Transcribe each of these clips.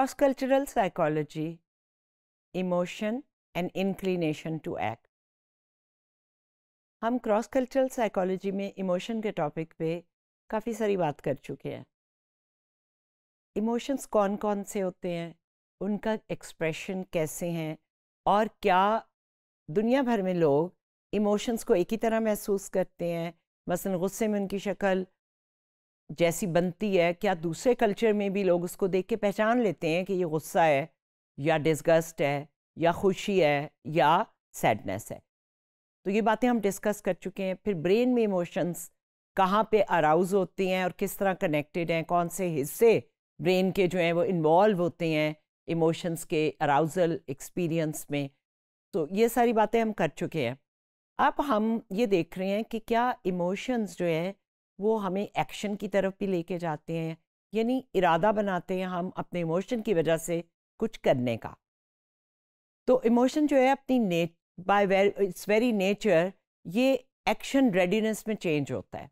cross cultural psychology, emotion and inclination to act. हम cross cultural psychology में emotion के topic पे काफ़ी सारी बात कर चुके हैं इमोशंस कौन कौन से होते हैं उनका एक्सप्रेशन कैसे हैं और क्या दुनिया भर में लोग इमोशंस को एक ही तरह महसूस करते हैं मसलन गुस्से में उनकी शक्ल जैसी बनती है क्या दूसरे कल्चर में भी लोग उसको देख के पहचान लेते हैं कि ये गुस्सा है या डिस्गस्ट है या खुशी है या सैडनेस है तो ये बातें हम डिस्कस कर चुके हैं फिर ब्रेन में इमोशंस कहाँ पे अराउज होते हैं और किस तरह कनेक्टेड हैं कौन से हिस्से ब्रेन के जो हैं वो इन्वॉल्व होते हैं इमोशंस के अराउजल एक्सपीरियंस में तो ये सारी बातें हम कर चुके हैं अब हम ये देख रहे हैं कि क्या इमोशंस जो हैं वो हमें एक्शन की तरफ भी लेके जाते हैं यानी इरादा बनाते हैं हम अपने इमोशन की वजह से कुछ करने का तो इमोशन जो है अपनी ने बाय इट्स वेरी नेचर ये एक्शन रेडीनेस में चेंज होता है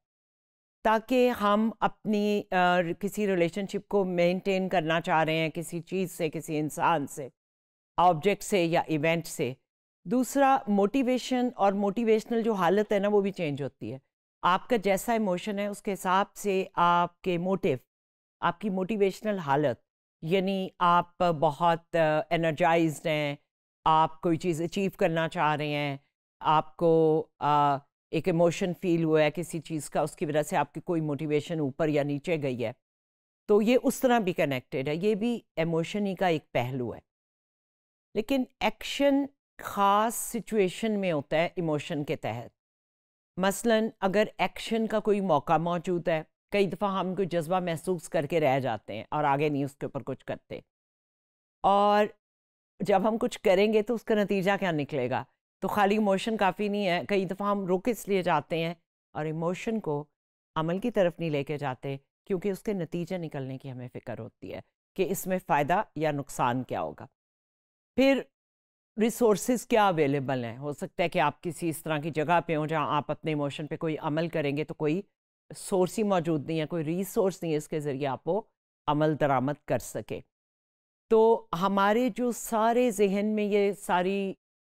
ताकि हम अपनी आ, किसी रिलेशनशिप को मेंटेन करना चाह रहे हैं किसी चीज़ से किसी इंसान से ऑब्जेक्ट से या इवेंट से दूसरा मोटिवेशन और मोटिवेशनल जो हालत है ना वो भी चेंज होती है आपका जैसा इमोशन है उसके हिसाब से आपके मोटिव आपकी मोटिवेशनल हालत यानी आप बहुत एनर्जाइज हैं आप कोई चीज़ अचीव करना चाह रहे हैं आपको आ, एक इमोशन फील हुआ है किसी चीज़ का उसकी वजह से आपकी कोई मोटिवेशन ऊपर या नीचे गई है तो ये उस तरह भी कनेक्टेड है ये भी इमोशन ही का एक पहलू है लेकिन एक्शन ख़ास सिचुएशन में होता है इमोशन के तहत मसलन अगर एक्शन का कोई मौका मौजूद है कई दफ़ा हम कोई जज्बा महसूस करके रह जाते हैं और आगे नहीं उसके ऊपर कुछ करते और जब हम कुछ करेंगे तो उसका नतीजा क्या निकलेगा तो खाली इमोशन काफ़ी नहीं है कई दफ़ा हम रुक इसलिए जाते हैं और इमोशन को अमल की तरफ नहीं लेके जाते क्योंकि उसके नतीजे निकलने की हमें फ़िक्र होती है कि इसमें फ़ायदा या नुकसान क्या होगा फिर रिसोर्सेज क्या अवेलेबल हैं हो सकता है कि आप किसी इस तरह की जगह पे हो जहाँ आप अपने इमोशन पे कोई अमल करेंगे तो कोई सोर्स ही मौजूद नहीं है कोई रिसोर्स नहीं है इसके ज़रिए आप वो अमल दरामद कर सके तो हमारे जो सारे जहन में ये सारी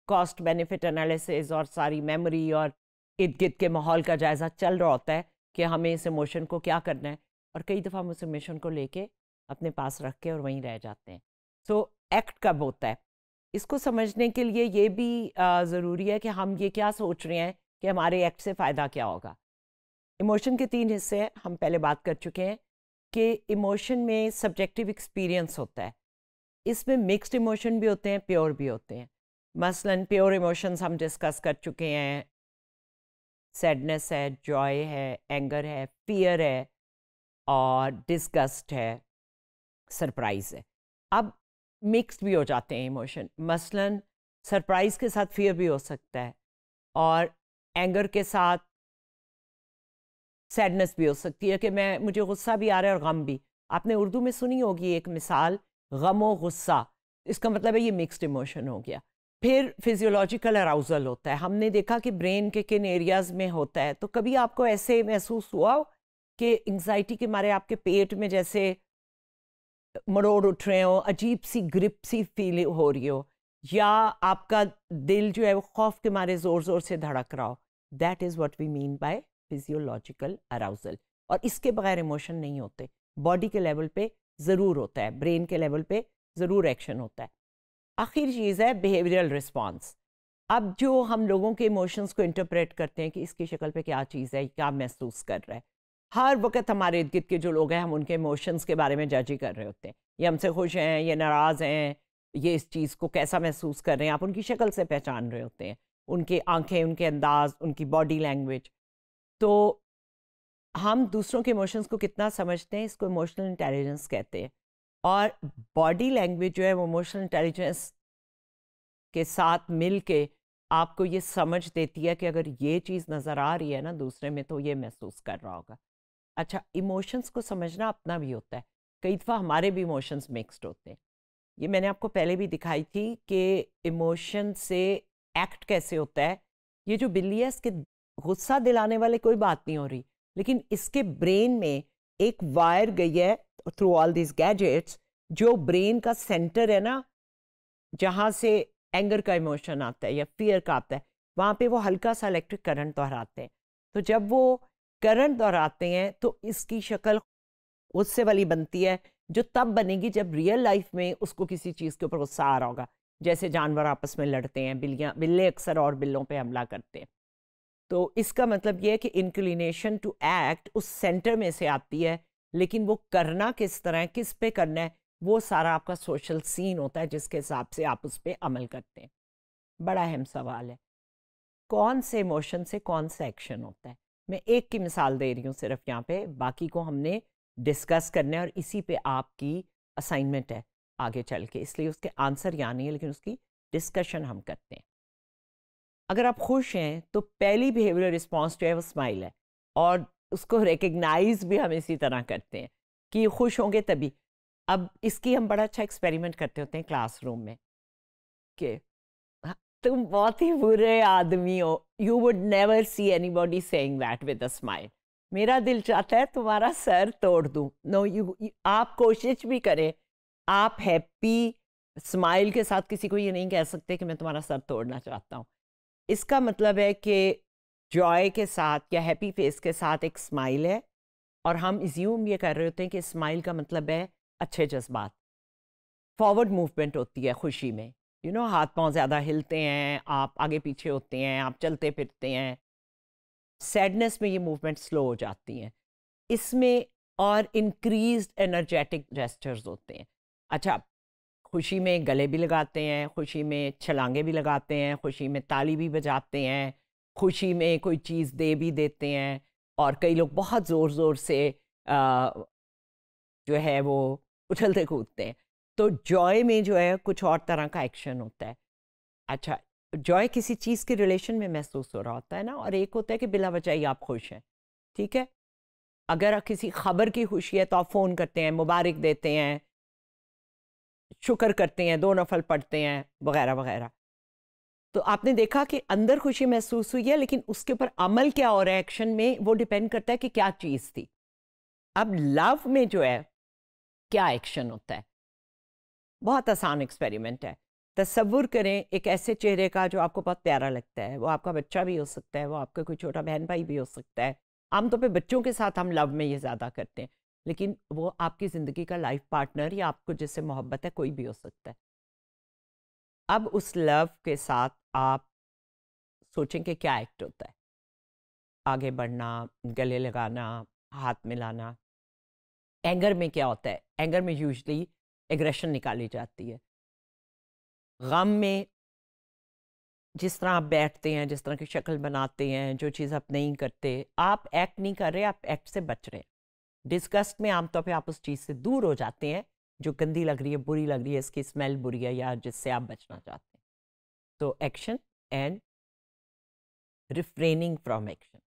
कॉस्ट बेनिफिट एनालिसिस और सारी मेमोरी और इर्द गिर्द के माहौल का जायज़ा चल रहा होता है कि हमें इस इमोशन को क्या करना है और कई दफ़ा हम उस इमोशन को लेके अपने पास रख के और वहीं रह जाते हैं सो so, एक्ट कब होता है इसको समझने के लिए ये भी ज़रूरी है कि हम ये क्या सोच रहे हैं कि हमारे एक्ट से फ़ायदा क्या होगा इमोशन के तीन हिस्से हैं हम पहले बात कर चुके हैं कि इमोशन में सब्जेक्टिव एक्सपीरियंस होता है इसमें मिक्स्ड इमोशन भी होते हैं प्योर भी होते हैं मसलन प्योर इमोशंस हम डिस्कस कर चुके हैं सैडनेस है जॉय है एंगर है फियर है और डिस्गस्ट है सरप्राइज है अब मिक्स भी हो जाते हैं इमोशन मसलन सरप्राइज़ के साथ फियर भी हो सकता है और एंगर के साथ सैडनेस भी हो सकती है कि मैं मुझे गुस्सा भी आ रहा है और गम भी आपने उर्दू में सुनी होगी एक मिसाल गम और गुस्सा इसका मतलब है ये मिक्सड इमोशन हो गया फिर फिजियोलॉजिकल अराउज़ल होता है हमने देखा कि ब्रेन के किन एरियाज़ में होता है तो कभी आपको ऐसे महसूस हुआ हो कि एंग्जाइटी के मारे आपके पेट में जैसे मरोड़ उठ रहे हो अजीब सी ग्रिप सी फील हो रही हो या आपका दिल जो है वो खौफ के मारे ज़ोर ज़ोर से धड़क रहा हो that is what we mean by physiological arousal और इसके बगैर इमोशन नहीं होते बॉडी के लेवल पे ज़रूर होता है ब्रेन के लेवल पे ज़रूर एक्शन होता है आखिर चीज़ है बिहेवियरल रिस्पॉन्स अब जो हम लोगों के इमोशंस को इंटरप्रेट करते हैं कि इसकी शक्ल पे क्या चीज़ है क्या महसूस कर रहा है हर वक्त हमारे इर्द गिर्द के जो लोग हैं हम उनके इमोशंस के बारे में जज ही कर रहे होते हैं ये हमसे खुश हैं ये नाराज़ हैं ये इस चीज़ को कैसा महसूस कर रहे हैं आप उनकी शक्ल से पहचान रहे होते हैं उनकी आंखें उनके अंदाज उनकी बॉडी लैंग्वेज तो हम दूसरों के इमोशंस को कितना समझते हैं इसको इमोशनल इंटेलिजेंस कहते हैं और बॉडी लैंग्वेज जो है वो इमोशनल इंटेलिजेंस के साथ मिल के आपको ये समझ देती है कि अगर ये चीज़ नज़र आ रही है ना दूसरे में तो ये महसूस कर रहा होगा अच्छा इमोशंस को समझना अपना भी होता है कई दफ़ा हमारे भी इमोशंस मिक्सड होते हैं ये मैंने आपको पहले भी दिखाई थी कि इमोशन से एक्ट कैसे होता है ये जो बिल्ली है इसके गुस्सा दिलाने वाले कोई बात नहीं हो रही लेकिन इसके ब्रेन में एक वायर गई है थ्रू ऑल दिस गैजेट्स जो ब्रेन का सेंटर है ना जहाँ से एंगर का इमोशन आता है या फियर का आता है वहाँ पे वो हल्का सा इलेक्ट्रिक करंट दोहराते हैं तो जब वो करंट दोहराते हैं तो इसकी शक्ल गुस्से वाली बनती है जो तब बनेगी जब रियल लाइफ में उसको किसी चीज़ के ऊपर गुस्सा आ रहा होगा जैसे जानवर आपस में लड़ते हैं बिल्लियाँ बिल्ले अक्सर और बिल्लों पर हमला करते हैं तो इसका मतलब ये है कि इंक्लिनेशन टू एक्ट उस सेंटर में से आती है लेकिन वो करना किस तरह है किस पे करना है वो सारा आपका सोशल सीन होता है जिसके हिसाब से आप उस पर अमल करते हैं बड़ा अहम सवाल है कौन से इमोशन से कौन सा एक्शन होता है मैं एक की मिसाल दे रही हूँ सिर्फ यहाँ पे बाकी को हमने डिस्कस करने और इसी पे आपकी असाइनमेंट है आगे चल के इसलिए उसके आंसर यहाँ नहीं है लेकिन उसकी डिस्कशन हम करते हैं अगर आप खुश हैं तो पहली बिहेवियर रिस्पॉन्स जो है वो स्माइल है और उसको रिकग्नाइज भी हम इसी तरह करते हैं कि खुश होंगे तभी अब इसकी हम बड़ा अच्छा एक्सपेरिमेंट करते होते हैं क्लासरूम में कि तुम बहुत ही बुरे आदमी हो you would never see anybody saying that with a smile मेरा दिल चाहता है तुम्हारा सर तोड़ दूँ नो यू आप कोशिश भी करें आप हैप्पी स्माइल के साथ किसी को ये नहीं कह सकते कि मैं तुम्हारा सर तोड़ना चाहता हूँ इसका मतलब है कि जॉय के साथ या हैप्पी फेस के साथ एक स्माइल है और हम इज्यूम ये कर रहे होते हैं कि स्माइल का मतलब है अच्छे जज्बात फॉरवर्ड मूवमेंट होती है खुशी में यू नो हाथ पांव ज़्यादा हिलते हैं आप आगे पीछे होते हैं आप चलते फिरते हैं सैडनेस में ये मूवमेंट स्लो हो जाती हैं इसमें और इंक्रीज एनर्जेटिक जेस्टर्स होते हैं अच्छा खुशी में गले भी लगाते हैं खुशी में छलांगे भी लगाते हैं खुशी में ताली भी बजाते हैं खुशी में कोई चीज़ दे भी देते हैं और कई लोग बहुत ज़ोर ज़ोर से आ, जो है वो उछलते कूदते हैं तो जॉय में जो है कुछ और तरह का एक्शन होता है अच्छा जॉय किसी चीज़ के रिलेशन में महसूस हो रहा होता है ना और एक होता है कि बिला वजह ही आप खुश हैं ठीक है अगर किसी खबर की खुशी है तो आप फ़ोन करते हैं मुबारक देते हैं शुक्र करते हैं दो नफल पढ़ते हैं वगैरह वगैरह तो आपने देखा कि अंदर खुशी महसूस हुई है लेकिन उसके ऊपर अमल क्या हो रहा है एक्शन में वो डिपेंड करता है कि क्या चीज़ थी अब लव में जो है क्या एक्शन होता है बहुत आसान एक्सपेरिमेंट है तस्वुर करें एक ऐसे चेहरे का जो आपको बहुत प्यारा लगता है वो आपका बच्चा भी हो सकता है वो आपका कोई छोटा बहन भाई भी हो सकता है आमतौर तो पर बच्चों के साथ हम लव में ये ज़्यादा करते हैं लेकिन वो आपकी ज़िंदगी का लाइफ पार्टनर या आपको जिससे मोहब्बत है कोई भी हो सकता है अब उस लव के साथ आप सोचें कि क्या एक्ट होता है आगे बढ़ना गले लगाना हाथ मिलाना एंगर में क्या होता है एंगर में यूजली एग्रेशन निकाली जाती है गम में जिस तरह आप बैठते हैं जिस तरह की शक्ल बनाते हैं जो चीज़ आप नहीं करते आप एक्ट नहीं कर रहे आप एक्ट से बच रहे हैं डिस्कस्ट में आमतौर पर आप उस चीज़ से दूर हो जाते हैं जो गंदी लग रही है बुरी लग रही है इसकी स्मेल बुरी है या जिससे आप बचना चाहते हैं तो action and refraining from action